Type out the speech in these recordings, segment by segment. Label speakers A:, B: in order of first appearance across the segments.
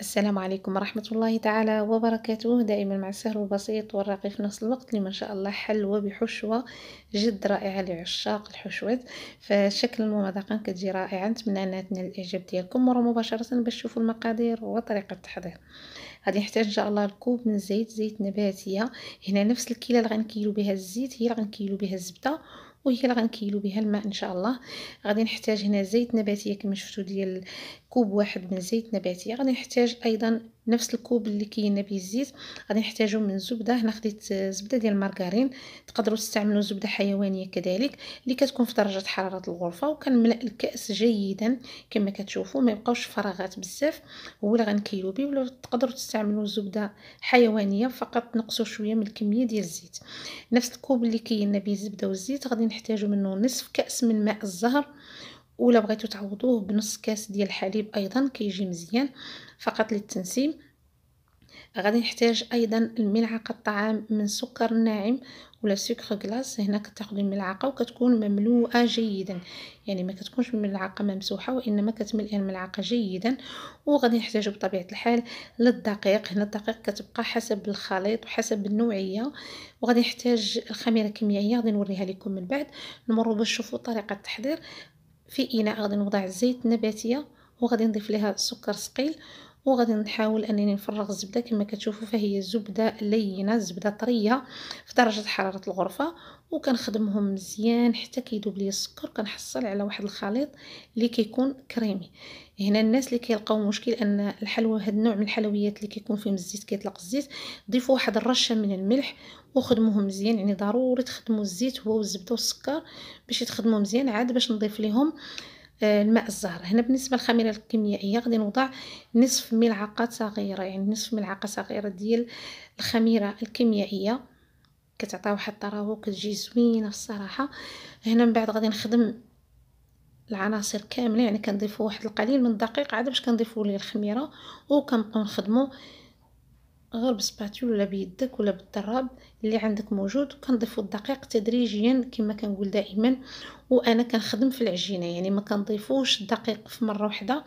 A: السلام عليكم ورحمة الله تعالى وبركاته دائما مع السهل البسيط والراقي في نفس الوقت لما شاء الله حلوة بحشوة جد رائعة لعشاق الحشوات فشكل ومذاقا كتجي رائعة نتمنى أنها تنال الإعجاب ديالكم مرة مباشرة باش تشوفوا المقادير وطريقة التحضير غادي نحتاج إن شاء الله الكوب من الزيت زيت نباتية هنا نفس الكيلة اللي غنكيلو بها الزيت هي اللي غنكيلو بها الزبدة وهي اللي غنكيلو بها الماء ان شاء الله غادي نحتاج هنا زيت نباتيه كما شفتوا ديال كوب واحد من زيت نباتيه غادي نحتاج ايضا نفس الكوب اللي كينا بيه الزيت غادي نحتاجو من زبده هنا خديت زبده ديال المارغرين تقدروا تستعملوا زبده حيوانيه كذلك اللي كتكون في درجه حراره الغرفه وكنملا الكاس جيدا كما كتشوفوا ما يبقاوش فراغات بزاف هو اللي غنكيلو بيه ولا تقدروا تستعملوا زبده حيوانيه فقط نقصوا شويه من الكميه ديال الزيت نفس الكوب اللي كينا بيه الزبده والزيت غادي نحتاجو منه نصف كاس من ماء الزهر ولا بغيتو تعوضوه بنص كاس ديال الحليب ايضا كيجي مزيان فقط للتنسيم غادي نحتاج ايضا الملعقه الطعام من سكر ناعم ولا سكر كلاص هنا كتاخذي الملعقه وكتكون مملوءه جيدا يعني ما كتكونش الملعقه ممسوحه وانما كتملئي الملعقه جيدا وغادي نحتاجو بطبيعه الحال للدقيق هنا الدقيق كتبقى حسب الخليط وحسب النوعيه وغادي نحتاج الخميره الكيميائيه غادي نوريها لكم من بعد نمروا باش تشوفوا طريقه التحضير في اناء غادي نوضع الزيت النباتيه وغادي نضيف لها سكر ثقيل وغادي نحاول انني نفرغ الزبده كما كتشوفوا فهي زبده لينه زبده طريه في درجه حراره الغرفه وكنخدمهم مزيان حتى كيذوب لي السكر كنحصل على واحد الخليط اللي كيكون كريمي هنا الناس اللي كيلقاو مشكل ان الحلوى هذا النوع من الحلويات اللي كيكون فيهم الزيت كيطلق الزيت ضيفوا واحد الرشه من الملح وخدموهم مزيان يعني ضروري تخدموا الزيت هو والزبده والسكر باش يتخدموا مزيان عاد باش نضيف ليهم آه آه، الماء الزهر هنا بالنسبه للخميره الكيميائيه غادي نوضع نصف ملعقه صغيره يعني نصف ملعقه صغيره ديال الخميره الكيميائيه كتعطي واحد الطراوه كتجي زوينه الصراحه هنا من بعد غادي نخدم العناصر كامله يعني كنضيفوا واحد القليل من الدقيق عاد باش كنضيفوا ليه الخميره وكنبقاو نخدموا غير بالسباتيول ولا بيدك ولا بالدراب اللي عندك موجود وكنضيفو الدقيق تدريجيا كما كنقول دائما وانا كنخدم في العجينه يعني ما كنضيفوش الدقيق في مره واحده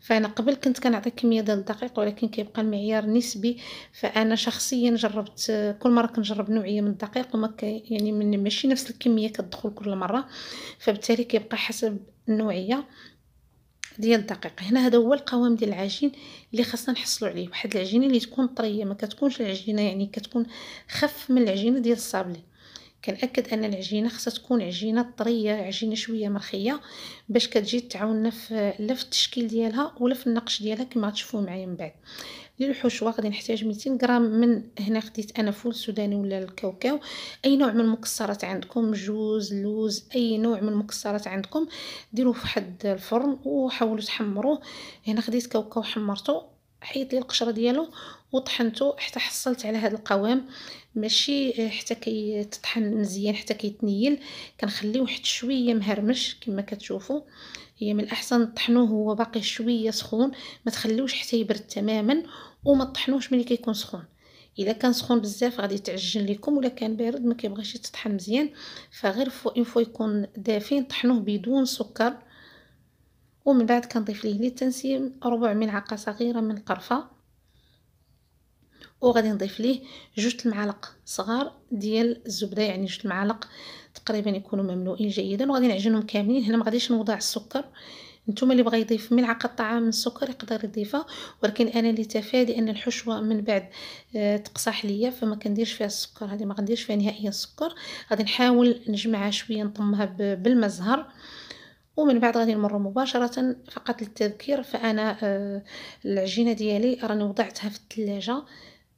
A: فانا قبل كنت كنعطي كميه ديال الدقيق ولكن كيبقى المعيار نسبي فانا شخصيا جربت كل مره كنجرب نوعيه من الدقيق وما يعني من ماشي نفس الكميه كتدخل كل مره فبالتالي كيبقى حسب النوعيه ديال الدقيق هنا هذا هو القوام ديال العجين اللي خاصنا نحصلوا عليه واحد العجينه اللي تكون طريه ما كتكونش العجينه يعني كتكون خف من العجينه ديال الصابلي كنأكد ان العجينه خاصها تكون عجينه طريه عجينه شويه مرخيه باش كتجي تعاوننا في لا في التشكيل ديالها ولا في النقش ديالها كما تشوفوا معايا من بعد ديال الحشوه غادي نحتاج 200 غرام من هنا خديت انا فول سوداني ولا الكاوكاو اي نوع من المكسرات عندكم جوز لوز اي نوع من المكسرات عندكم ديروه في حد الفرن وحاولوا تحمروه هنا خديت كاوكاو حمرته حيت لي القشره ديالو وطحنته حتى حصلت على هذا القوام ماشي آه، حتى كيتطحن مزيان حتى كيتنيل كنخليه واحد شويه مهرمش كما كتشوفوا هي من الاحسن تطحنوه هو باقي شويه سخون ما تخليوش حتى يبرد تماما وما تطحنوش ملي كيكون سخون الا كان سخون بزاف غادي تعجن لكم ولا كان بارد ما كيبغيش يتطحن مزيان فغير فو ان فوا يكون دافين طحنوه بدون سكر ومن بعد كنضيف ليه للتنسيم ربع ملعقه صغيره من القرفه وغادي نضيف ليه جوج المعالق صغار ديال الزبده يعني جوج المعالق تقريبا يكونوا مملوئين جيدا وغادي نعجنهم كاملين هنا ما غاديش نوضع السكر نتوما اللي بغى يضيف ملعقه طعام من السكر يقدر يضيفها ولكن انا لتفادي ان الحشوه من بعد آه تقصح ليا فما كنديرش فيها السكر هذه ما غنديرش فيها نهائيا السكر غادي نحاول نجمعها شويه نطمها بالمزهر ومن بعد غادي نمر مباشره فقط للتذكير فانا آه العجينه ديالي راني وضعتها في الثلاجه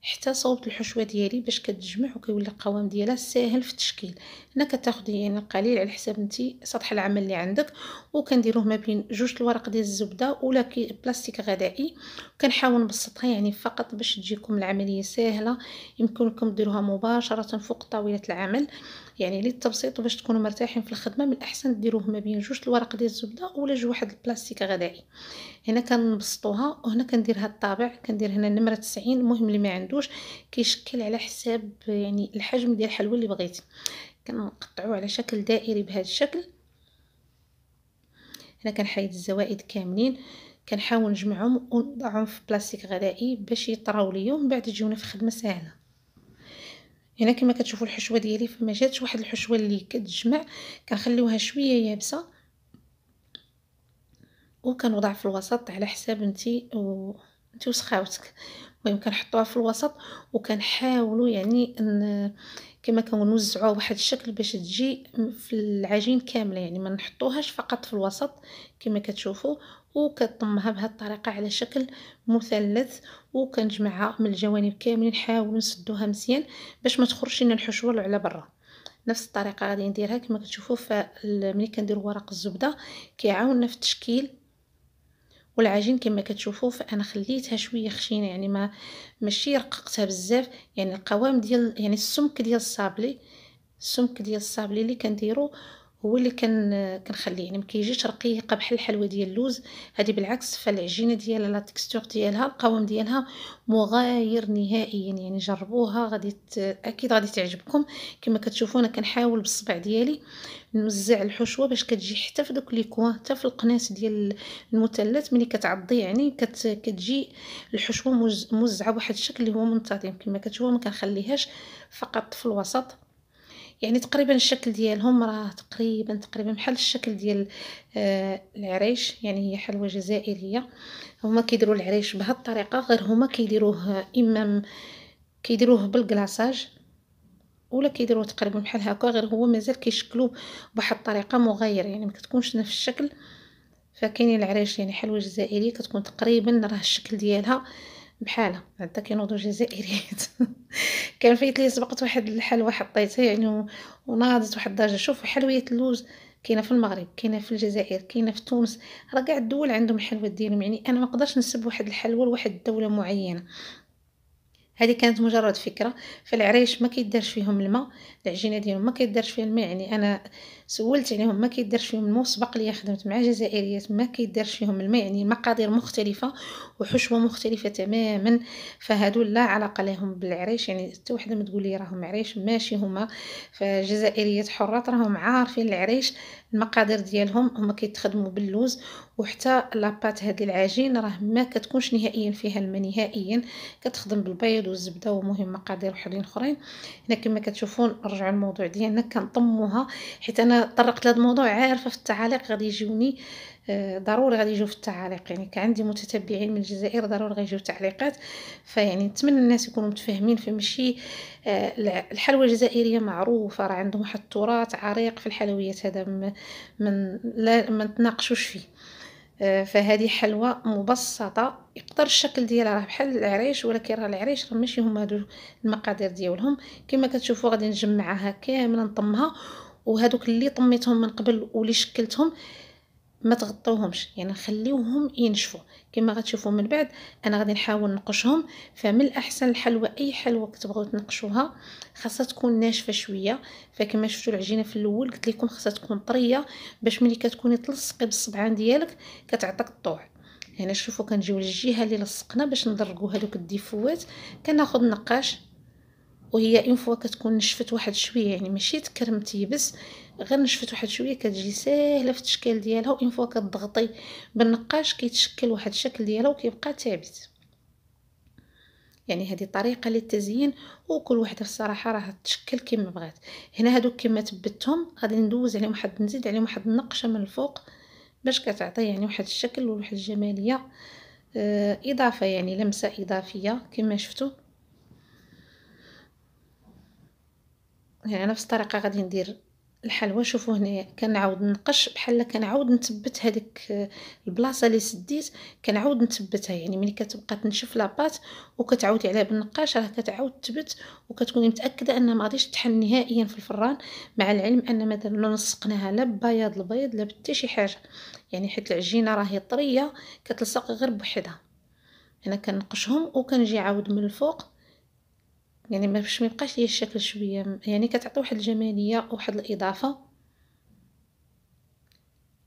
A: حتى صوبت الحشوه ديالي باش كتجمع وكيولي القوام ديالها ساهل في التشكيل هنا كتاخدي يعني القليل على حساب نتي سطح العمل اللي عندك وكنديروه ما بين جوج الورق ديال الزبده ولا كي بلاستيك غذائي وكنحاول نبسطها يعني فقط باش تجيكم العمليه ساهله يمكن لكم ديروها مباشره فوق طاوله العمل يعني للتبسيط وباش تكونوا مرتاحين في الخدمه من الاحسن ديروه ما بين جوج الورق ديال الزبده ولا جوج واحد البلاستيك غذائي هنا كنبسطوها وهنا كندير هاد الطابع كندير هنا النمره 90 المهم اللي ما عندوش كيشكل على حساب يعني الحجم ديال الحلوى اللي بغيتي كنقطعوه على شكل دائري بهذا الشكل هنا كنحيد الزوائد كاملين كنحاول نجمعهم ونضعهم في بلاستيك غذائي باش يطراو ليا ومن بعد يجيونا في خدمه ساهله هنا كما كتشوفوا الحشوه ديالي فما جاتش واحد الحشوه اللي كتجمع كنخليوها شويه يابسه وكنوضع في الوسط على حساب نتي و انت وسخاوتك المهم كنحطوها في الوسط وكنحاولوا يعني ان كما كنوزعوها بواحد الشكل باش تجي في العجين كامله يعني ما نحطوهاش فقط في الوسط كما كتشوفوا وكنضمها بهذه الطريقه على شكل مثلث وكنجمعها من الجوانب كاملين نحاول نسدوها مزيان باش ما تخرجش لنا الحشوه لعلى على برا نفس الطريقه غادي نديرها كما كتشوفوا فملي كنديروا ورق الزبده كيعاوننا في التشكيل والعجين كما كتشوفوا فانا خليتها شويه خشينه يعني ما ماشي رققتها بزاف يعني القوام ديال يعني السمك ديال الصابلي السمك ديال الصابلي اللي كنديرو هو اللي كن كنخليه يعني ما كيجيش رقيقه بحال الحلوى ديال اللوز هذه بالعكس فالعجينه ديالها لا تيكستور ديالها القوام ديالها مغاير نهائيا يعني جربوها غادي اكيد غادي تعجبكم كما كتشوفوا انا كنحاول بالصبع ديالي نوزع الحشوه باش كتجي حتى في دوك لي كوان حتى في القناص ديال المثلث ملي كتعضي يعني كت كتجي الحشوه موزعه بواحد الشكل اللي هو منتظم كما كتشوفوا ما كنخليهاش فقط في الوسط يعني تقريبا الشكل ديالهم راه تقريبا تقريبا بحال الشكل ديال آه، العريش يعني هي حلوى جزائريه هما كيديروا العريش بهاد الطريقه غير هما كيديروه اما كيديروه بالكلاصاج ولا كيديروه تقريبا بحال هكا غير هو مازال كيشكلو بواحد الطريقه مغايره يعني ما كتكونش نفس الشكل فكاينين العريش يعني حلوى جزائريه كتكون تقريبا راه الشكل ديالها آه بحالها هدا كينوضو جزائريات كان فايت لي سبقت واحد الحلوى حطيتها يعني وناضت واحد الدرجه شوفوا حلويات اللوز كاينه في المغرب كاينه في الجزائر كاينه في تونس راه كاع الدول عندهم الحلوات ديالهم يعني انا ما نقدرش نسب واحد الحلوى لواحد الدوله معينه هذه كانت مجرد فكره فالعرايش ما كيدارش فيهم الماء العجينه ديالهم ما كيدارش فيها الماء يعني انا سولت عليهم ما كيدارش فيهم الماء سبق لي خدمت مع جزائريات ما كيدارش فيهم الماء يعني مقادير مختلفه وحشوه مختلفه تماما فهادو لا علاقه لهم بالعريش يعني حتى وحده ما تقول لي راهم عريش ماشي هما فجزائريات حرات راهم عارفين العريش المقادير ديالهم هما كيتخدموا باللوز وحتى لاباط هذه العجين راه ما كتكونش نهائيا فيها الماء نهائيا كتخدم بالبيض والزبده ومهم مقادير وحدين اخرين هنا كما كتشوفون نرجعوا الموضوع ديالنا كنطموها حيت انا طرقت لهذا الموضوع عارفه في التعاليق غادي يجوني آه، ضروري غادي يجيو في التعاليق يعني كعندي متتبعين من الجزائر ضروري غادي يجيو تعليقات فيعني نتمنى الناس يكونوا متفاهمين في ماشي آه، الحلوى الجزائريه معروفه راه عندهم واحد التراث عريق في الحلويات هذا من لا ما تناقشوش فيه آه، فهذه حلوى مبسطه يقدر الشكل ديالها راه بحال العريش ولكن راه العريش راه ماشي هما هادو المقادير ديالهم كما كتشوفوا غادي نجمعها كامله نطمها وهذوك اللي طميتهم من قبل واللي شكلتهم ما تغطوهمش يعني نخليوهم ينشفوا كما غتشوفوا من بعد انا غادي نحاول نقشهم فمن الاحسن الحلوى اي حلوى كتبغيو تنقشوها خاصها تكون ناشفه شويه فكما شفتوا العجينه في الاول قلت لكم خاصها تكون طريه باش ملي كتكوني تلصقي بالصبعان ديالك كتعطيك الطوع هنا يعني شوفوا كنجيو للجهه اللي لصقنا باش ندرقوا هذوك الديفوات كناخذ نقاش وهي انفوا كتكون نشفت واحد شويه يعني ماشي تكرمت يبس غير نشفت واحد شويه كتجي ساهله في التشكيل ديالها وانفوا كتضغطي بالنقاش كيتشكل واحد الشكل ديالها وكيبقى ثابت يعني هذه طريقه للتزيين وكل وحده الصراحه راه تشكل كما بغات هنا هادوك كما ثبتهم غادي ندوز عليهم واحد نزيد عليهم واحد النقشه من الفوق باش كتعطي يعني واحد الشكل وواحد الجماليه آه، اضافه يعني لمسه اضافيه كما شفتوا يعني نفس الطريقه غادي ندير الحلوى شوفوا هنايا كنعاود نقش بحال كنعاود نثبت هذيك آه، البلاصه اللي سديت كنعاود نثبتها يعني ملي كتبقى تنشف لاباط وكتعاودي عليها بالنقاش راه كتعاود تثبت وكتكوني متاكده انها ما غاديش تحل نهائيا في الفران مع العلم ان ما لصقناها لا بياض البيض لا حتى شي حاجه يعني حيت العجينه راهي طريه كتلصق غير بوحدها هنا كنقشهم وكنجي عاود من الفوق يعني ما باش ما يبقاش ليا الشكل شويه يعني كتعطي واحد الجماليه وواحد الاضافه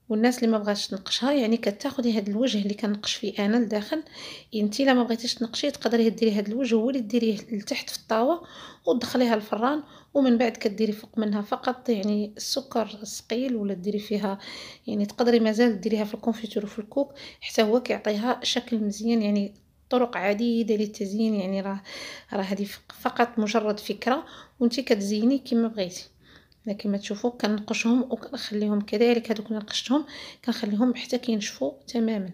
A: والناس اللي ما بغاتش تنقشها يعني كتاخذي هذا الوجه اللي كنقش فيه انا لداخل انت الا ما بغيتيش تنقشيه تقدري ديري هذا الوجه هو اللي ديريه لتحت في الطاوه ودخليها الفران ومن بعد كديري فوق منها فقط يعني السكر الثقيل ولا ديري فيها يعني تقدري مازال ديريها في الكونفيتور وفي الكوك حتى هو كيعطيها شكل مزيان يعني طرق عديدة للتزيين يعني راه راه هذه فقط مجرد فكرة وانت كتزيني كما بغيتي كما تشوفوا كنقشهم وكنخليهم كذلك هذوك اللي نقشتهم كنخليهم حتى كينشفوا تماما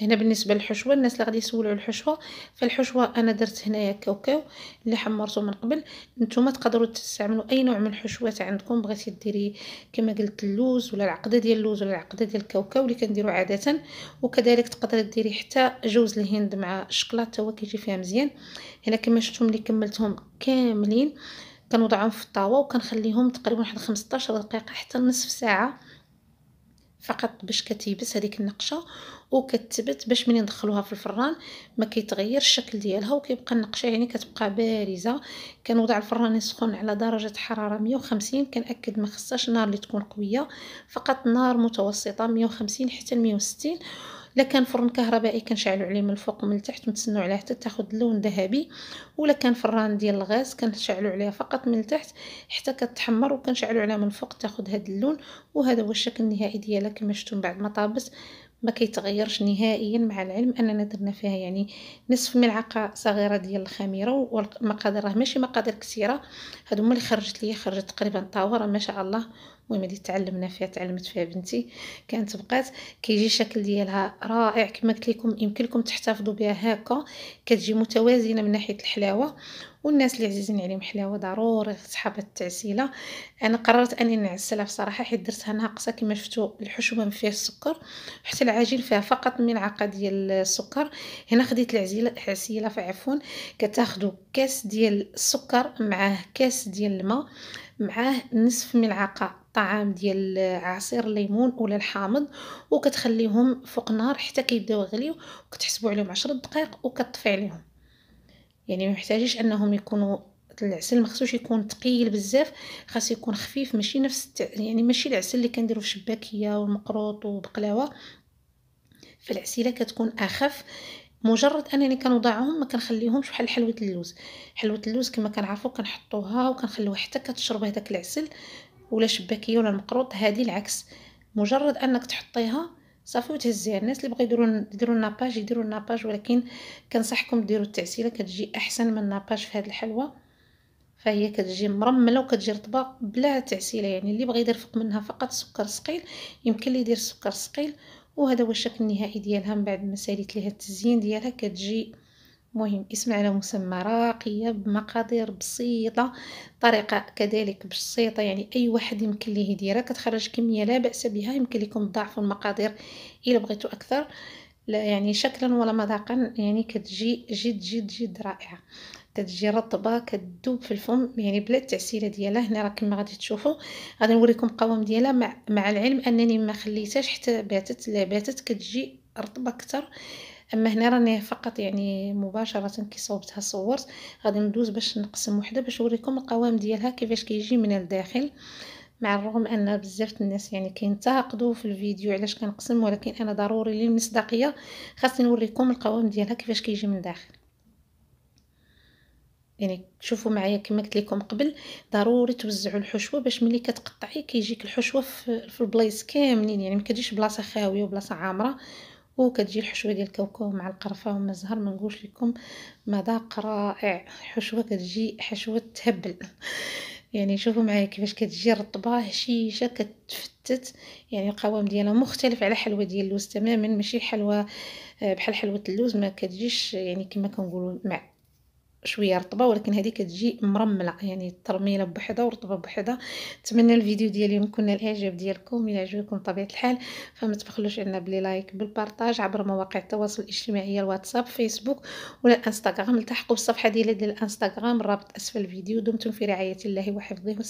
A: هنا بالنسبه للحشوه الناس اللي غادي يسولوا على الحشوه فالحشوه انا درت هنايا كاوكاو اللي حمرته من قبل نتوما تقدروا تستعملوا اي نوع من الحشوات عندكم بغيتي ديري كما قلت اللوز ولا العقده ديال اللوز ولا العقده ديال الكاوكاو اللي كنديروا عاده وكذلك تقدري ديري حتى جوز الهند مع الشكلاط هو كيجي فيها مزيان هنا كما شفتوا ملي كملتهم كاملين كنوضعهم في الطاوه وكنخليهم تقريبا واحد 15 دقيقه حتى نصف ساعه فقط باش كتيبس هذيك النقشه وكتثبت باش ملي ندخلوها في الفران ما كيتغير الشكل ديالها وكيبقى النقشه يعني كتبقى بارزه كنوضع الفران يسخن على درجه حراره 150 كنأكد ما خصهاش النار اللي تكون قويه فقط نار متوسطه 150 حتى 160 الا كان فرن كهربائي كنشعلو عليه من الفوق ومن التحت ونتسناو عليه حتى تاخد اللون ذهبي ولا كان فران ديال الغاز كنشعلو عليها فقط من التحت حتى كتحمر وكنشعلو عليها من الفوق تاخد هذا اللون وهذا هو الشكل النهائي ديالها كما شفتوا بعد ما طابت ما كيتغيرش نهائيا مع العلم اننا درنا فيها يعني نصف ملعقه صغيره ديال الخميره والمقادير راه ماشي مقادير كثيره هادو هما اللي خرجت ليا خرجت تقريبا طاوره ما شاء الله المهم اللي تعلمنا فيها تعلمت فيها بنتي كانت بقات كيجي الشكل ديالها رائع كما قلت لكم يمكن لكم تحتفظوا بها هكا كتجي متوازنه من ناحيه الحلاوه والناس اللي عزيزين عليهم حلاوه ضروري صحاب التعسيله انا قررت اني نعسلها بصراحه حيت درتها ناقصه كما شفتوا الحشوه ما فيها السكر حتى العجين فيها فقط ملعقه ديال السكر هنا خديت العزيله عسيله عفوا كتاخذوا كاس ديال السكر معاه كاس ديال الماء معاه نصف ملعقه طعام ديال عصير الليمون ولا الحامض وكتخليهم فوق النار حتى كيبداو غليو وكتحسبوا عليهم 10 دقائق وكطفي عليهم يعني ما محتاجيش انهم يكونوا العسل ما خصوش يكون ثقيل بزاف خاص يكون خفيف ماشي نفس يعني ماشي العسل اللي كنديرو في الشباكيه والمقروط وبقلاوه فالعسيله كتكون اخف مجرد انني كنوضعهم ما كنخليهمش بحال حلوه اللوز حلوه اللوز كما كنعرفوا كنحطوها وكنخليوها حتى كتشرب هذاك العسل ولا شباكيه ولا المقروط هذه العكس مجرد انك تحطيها صافي وتهزيها الناس اللي بغيو يديروا يديروا الناباج يديروا الناباج ولكن كنصحكم ديروا التعسيله كتجي احسن من الناباج في هذه الحلوى فهي كتجي مرمله وكتجي رطبه بلا تعسيله يعني اللي بغى فوق منها فقط سكر ثقيل يمكن لي يدير سكر ثقيل وهذا هو الشكل النهائي ديالها من بعد ما ساليت ليها التزيين ديالها كتجي مهم على مسمى راقية بمقادير بسيطة طريقة كذلك بسيطة يعني أي واحد يمكن ليه يديرها كتخرج كمية لا بأس بها يمكن لكم تضاعفوا المقادير إلا بغيتوا أكثر لا يعني شكلا ولا مذاقا يعني كتجي جد جد جد رائعة كتجي رطبه كتذوب في الفم يعني بلا التعسيله ديالها هنا راه كما غادي تشوفوا غادي نوريكم القوام ديالها مع, مع العلم انني ما خليتهاش حتى باتت لا باتت كتجي رطبه اكثر اما هنا راني فقط يعني مباشره كي صوبتها صورت غادي ندوز باش نقسم وحده باش نوريكم القوام ديالها كيفاش كيجي من الداخل مع الرغم ان بزاف الناس يعني كينتقدوا في الفيديو علاش كنقسم ولكن انا ضروري للمصداقيه خاصني نوريكم القوام ديالها كيفاش كيجي من الداخل يعني شوفوا معايا كما قلت لكم قبل ضروري توزعوا الحشوه باش ملي كتقطعي كيجيك الحشوه في البلايص كاملين يعني ما كتجيش بلاصه خاويه وبلاصه عامره وكتجي الحشوه ديال الكاوكاو مع القرفه وما زهر ما نقولش لكم مذاق رائع حشوه كتجي حشوه تهبل يعني شوفوا معايا كيفاش كتجي رطبه هشيشه كتفتت يعني القوام ديالها مختلف على حلوه ديال اللوز تماما ماشي حلوه آه، بحال حلوه اللوز ما كتجيش يعني كما كنقولوا مع شويه رطبه ولكن هذه كتجي مرمله يعني الترميله بوحدها ورطبه بوحدها نتمنى الفيديو ديال اليوم يكون الاعجاب ديالكم الى عجبكم بطبيعه الحال فما تبخلوش علينا بلي لايك بالبارطاج عبر مواقع التواصل الاجتماعي الواتساب فيسبوك ولا الانستغرام التحقوا بالصفحه ديالي ديال الانستغرام الرابط اسفل الفيديو دمتم في رعايه الله وحفظه